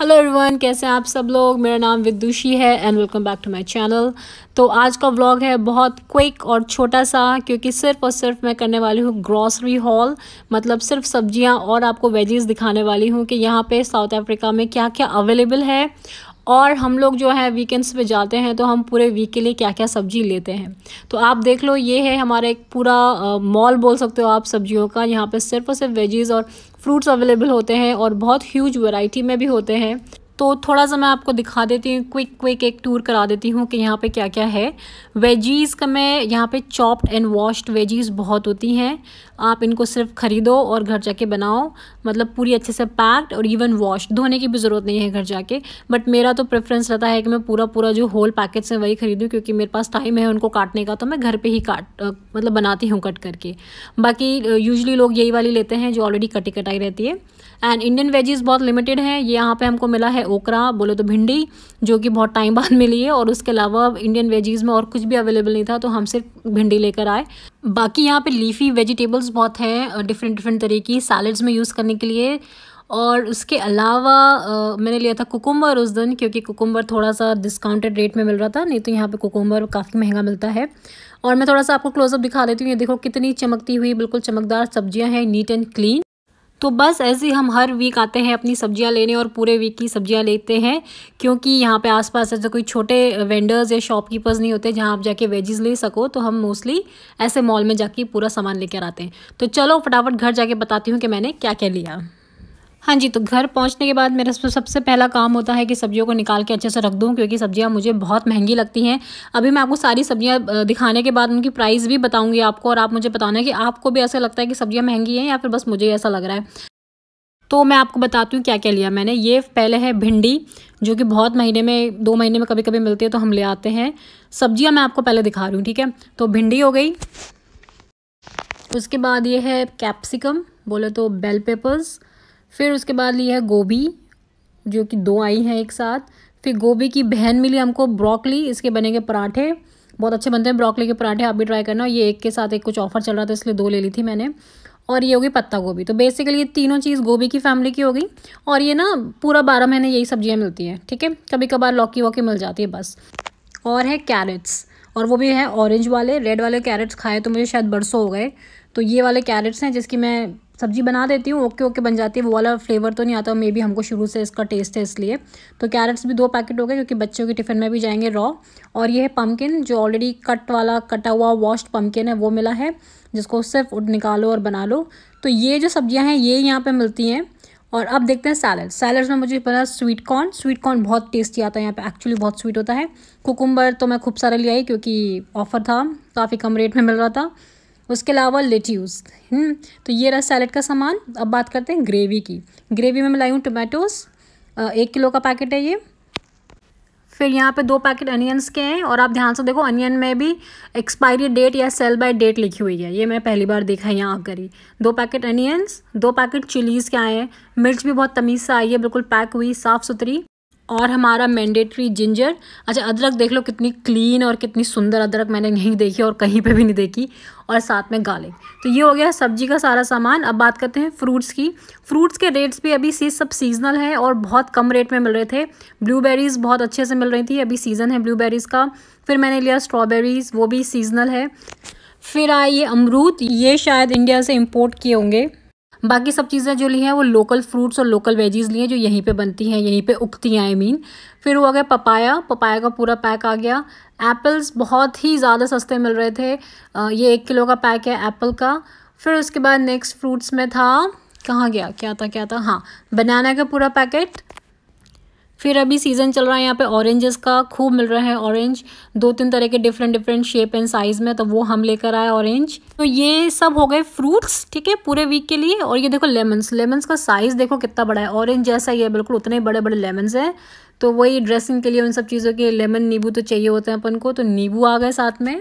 Hello everyone कैसे हैं आप सब लोग मेरा नाम विदुषी है and welcome back to my channel तो आज का व्लॉग है बहुत क्विक और छोटा सा क्योंकि सिर्फ और सिर्फ मैं करने वाली हूँ ग्रॉसरी हॉल मतलब सिर्फ सब्जियाँ और आपको वेजीज़ दिखाने वाली हूँ कि यहाँ पे साउथ अफ्रीका में क्या क्या अवेलेबल है और हम लोग जो है वीकेंड्स पे जाते हैं तो हम पूरे वीक के लिए क्या क्या सब्जी लेते हैं तो आप देख लो ये है हमारा एक पूरा मॉल बोल सकते हो आप सब्जियों का यहाँ पे सिर्फ और सिर्फ वेजीज़ और फ्रूट्स अवेलेबल होते हैं और बहुत ह्यूज वैरायटी में भी होते हैं तो थोड़ा सा मैं आपको दिखा देती हूँ क्विक क्विक एक टूर करा देती हूँ कि यहाँ पे क्या क्या है वेजीज़ का मैं यहाँ पे चॉप्ड एंड वॉश्ड वेजीज़ बहुत होती हैं आप इनको सिर्फ ख़रीदो और घर जाके बनाओ मतलब पूरी अच्छे से पैक्ड और इवन वॉश धोने की भी ज़रूरत नहीं है घर जाके बट मेरा तो प्रेफरेंस रहता है कि मैं पूरा पूरा जो होल पैकेट्स से वही ख़रीदूँ क्योंकि मेरे पास टाइम है उनको काटने का तो मैं घर पर ही काट मतलब बनाती हूँ कट करके बाकी यूजली लोग यही वाली लेते हैं जो ऑलरेडी कटी कटाई रहती है एंड इंडियन वेजीज़ बहुत लिमिटेड हैं ये यहाँ पर हमको मिला है ओकरा बोले तो भिंडी जो कि बहुत टाइम बाद मिली है और उसके अलावा इंडियन वेजीज़ में और कुछ भी अवेलेबल नहीं था तो हम सिर्फ भिंडी लेकर आए बाकी यहाँ पे लीफी वेजिटेबल्स बहुत हैं डिफरेंट डिफरेंट तरीके की सैलड्स में यूज़ करने के लिए और उसके अलावा आ, मैंने लिया था कुकुम्बर उस दिन क्योंकि कुकुम्बर थोड़ा सा डिस्काउंटेड रेट में मिल रहा था नहीं तो यहाँ पे कुकुम्बर काफ़ी महंगा मिलता है और मैं थोड़ा सा आपको क्लोजअप दिखा देती हूँ ये देखो कितनी चमकती हुई बिल्कुल चमकदार सब्जियाँ हैं नीट एंड क्लीन तो बस ऐसे ही हम हर वीक आते हैं अपनी सब्जियां लेने और पूरे वीक की सब्जियां लेते हैं क्योंकि यहाँ पे आसपास ऐसे कोई छोटे वेंडर्स या शॉपकीपर्स नहीं होते जहाँ आप जाके वेजेस ले सको तो हम मोस्टली ऐसे मॉल में जाके पूरा सामान लेकर आते हैं तो चलो फटाफट घर जाके बताती हूँ कि मैंने क्या क्या लिया हाँ जी तो घर पहुंचने के बाद मेरा सबसे पहला काम होता है कि सब्जियों को निकाल के अच्छे से रख दूं क्योंकि सब्जियां मुझे बहुत महंगी लगती हैं अभी मैं आपको सारी सब्जियां दिखाने के बाद उनकी प्राइस भी बताऊंगी आपको और आप मुझे बताना कि आपको भी ऐसा लगता है कि सब्जियां महंगी हैं या फिर बस मुझे ऐसा लग रहा है तो मैं आपको बताती हूँ क्या क्या लिया मैंने ये पहले है भिंडी जो कि बहुत महीने में दो महीने में कभी कभी मिलती है तो हम ले आते हैं सब्जियाँ मैं आपको पहले दिखा रही हूँ ठीक है तो भिंडी हो गई उसके बाद ये है कैप्सिकम बोले तो बेल पेपर्स फिर उसके बाद ली है गोभी जो कि दो आई है एक साथ फिर गोभी की बहन मिली हमको ब्रोकली इसके बनेंगे पराठे बहुत अच्छे बनते हैं ब्रोकली के पराठे आप भी ट्राई करना ये एक के साथ एक कुछ ऑफर चल रहा था इसलिए दो ले ली थी मैंने और ये होगी पत्ता गोभी तो बेसिकली ये तीनों चीज़ गोभी की फैमिली की होगी और ये ना पूरा बारह महीने यही सब्जियाँ मिलती हैं ठीक है कभी कभार लौकी वॉकी मिल जाती है बस और है कैरेट्स और वो भी है ऑरेंज वाले रेड वाले कैरेट्स खाए तो मुझे शायद बरसों हो गए तो ये वाले कैरेट्स हैं जिसकी मैं सब्जी बना देती हूँ ओके ओके बन जाती है वो वाला फ्लेवर तो नहीं आता मे बी हमको शुरू से इसका टेस्ट है इसलिए तो कैरेट्स भी दो पैकेट हो गए क्योंकि बच्चों के टिफ़िन में भी जाएंगे रॉ और ये है पम्पकिन जो ऑलरेडी कट वाला कटा हुआ वॉश्ड पम्पकिन है वो मिला है जिसको सिर्फ निकालो और बना लो तो ये जो सब्जियाँ हैं ये यहाँ पर मिलती हैं और अब देखते हैं सैलड सैलड्स में मुझे पता स्वीट कॉर्न स्वीट कॉर्न बहुत टेस्टी आता है यहाँ पे एक्चुअली बहुत स्वीट होता है कुकुम्बर तो मैं खूब सारा ले आई क्योंकि ऑफ़र था काफ़ी कम रेट में मिल रहा था उसके अलावा लेट्यूस हम्म, तो ये रहा सैलड का सामान अब बात करते हैं ग्रेवी की ग्रेवी में मैं लाई हूँ टोमेटोज़ एक किलो का पैकेट है ये फिर यहाँ पे दो पैकेट अनियंस के हैं और आप ध्यान से देखो अनियन में भी एक्सपायरी डेट या सेल बाय डेट लिखी हुई है ये मैं पहली बार देखा है यहाँ आकर ही दो पैकेट अनियंस दो पैकेट चिलीज़ के आए हैं मिर्च भी बहुत तमीज़ से आई है बिल्कुल पैक हुई साफ़ सुथरी और हमारा मैंडेटरी जिंजर अच्छा अदरक देख लो कितनी क्लीन और कितनी सुंदर अदरक मैंने नहीं देखी और कहीं पे भी नहीं देखी और साथ में गार्लिक तो ये हो गया सब्जी का सारा सामान अब बात करते हैं फ्रूट्स की फ्रूट्स के रेट्स भी अभी सी सब सीजनल है और बहुत कम रेट में मिल रहे थे ब्लूबेरीज़ बहुत अच्छे से मिल रही थी अभी सीज़न है ब्लूबेरीज़ का फिर मैंने लिया स्ट्रॉबेरीज़ वो भी सीजनल है फिर आए ये अमरूद ये शायद इंडिया से इम्पोर्ट किए होंगे बाकी सब चीज़ें जो ली हैं वो लोकल फ्रूट्स और लोकल वेजीज़ हैं जो यहीं पे बनती हैं यहीं पे उगती हैं आई I मीन mean. फिर वो आ गया पपाया पपाया का पूरा पैक आ गया एप्पल्स बहुत ही ज़्यादा सस्ते मिल रहे थे ये एक किलो का पैक है एप्पल का फिर उसके बाद नेक्स्ट फ्रूट्स में था कहाँ गया क्या था क्या था हाँ बनाना का पूरा पैकेट फिर अभी सीज़न चल रहा है यहाँ पे ऑरेंजेस का खूब मिल रहा है ऑरेंज दो तीन तरह के different different shape and size में तो वो हम लेकर आए ऑरेंज तो ये सब हो गए फ्रूट्स ठीक है पूरे वीक के लिए और ये देखो लेमन्स लेमन्स का साइज़ देखो कितना बड़ा है ऑरेंज जैसा ही है बिल्कुल उतने बड़े बड़े लेमन्स हैं तो वही ड्रेसिंग के लिए उन सब चीज़ों के लेमन नींबू तो चाहिए होते हैं अपन को तो नींबू आ गए साथ में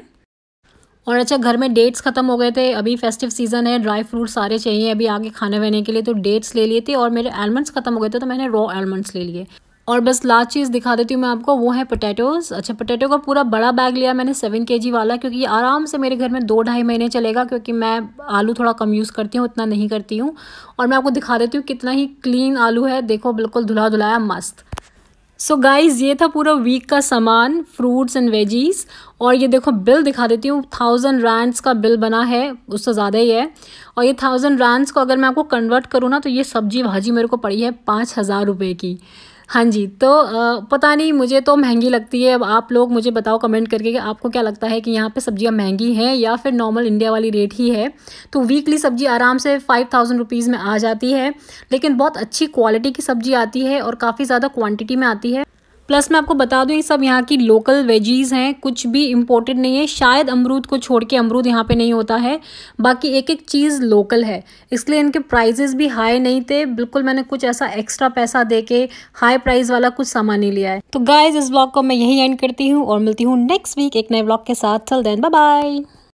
और अच्छा घर में डेट्स ख़त्म हो गए थे अभी फेस्टिव सीज़न है ड्राई फ्रूट सारे चाहिए अभी आगे खाने वाने के लिए तो डेट्स ले लिए थे और मेरे एलमंड्स ख़त्म हो गए थे तो मैंने रॉ एलमंड्स ले लिए और बस लास्ट चीज़ दिखा देती हूँ मैं आपको वो है पोटैटोज़ अच्छा पोटैटो का पूरा बड़ा बैग लिया मैंने सेवन के जी वाला क्योंकि ये आराम से मेरे घर में दो ढाई महीने चलेगा क्योंकि मैं आलू थोड़ा कम यूज़ करती हूँ उतना नहीं करती हूँ और मैं आपको दिखा देती हूँ कितना ही क्लीन आलू है देखो बिल्कुल धुला धुलाया मस्त सो so गाइज़ ये था पूरा वीक का सामान फ्रूट्स एंड वेजीज़ और ये देखो बिल दिखा देती हूँ थाउजेंड रैंड्स का बिल बना है उससे ज़्यादा ही है और ये थाउजेंड रैंड्स को अगर मैं आपको कन्वर्ट करूँ ना तो ये सब्जी भाजी मेरे को पड़ी है पाँच हज़ार रुपये की हाँ जी तो आ, पता नहीं मुझे तो महंगी लगती है अब आप लोग मुझे बताओ कमेंट करके कि आपको क्या लगता है कि यहाँ पे सब्जियाँ महंगी हैं या फिर नॉर्मल इंडिया वाली रेट ही है तो वीकली सब्जी आराम से फाइव थाउजेंड रुपीज़ में आ जाती है लेकिन बहुत अच्छी क्वालिटी की सब्जी आती है और काफ़ी ज़्यादा क्वान्टिटी में आती है प्लस मैं आपको बता दूं ये सब यहाँ की लोकल वेजीज हैं कुछ भी इम्पोर्टेड नहीं है शायद अमरूद को छोड़ के अमरूद यहाँ पे नहीं होता है बाकी एक एक चीज़ लोकल है इसलिए इनके प्राइजेस भी हाई नहीं थे बिल्कुल मैंने कुछ ऐसा एक्स्ट्रा पैसा दे के हाई प्राइस वाला कुछ सामान नहीं लिया है तो गाइज इस ब्लॉग को मैं यही एंड करती हूँ और मिलती हूँ नेक्स्ट वीक एक नए ब्लॉग के साथ चल देन बाय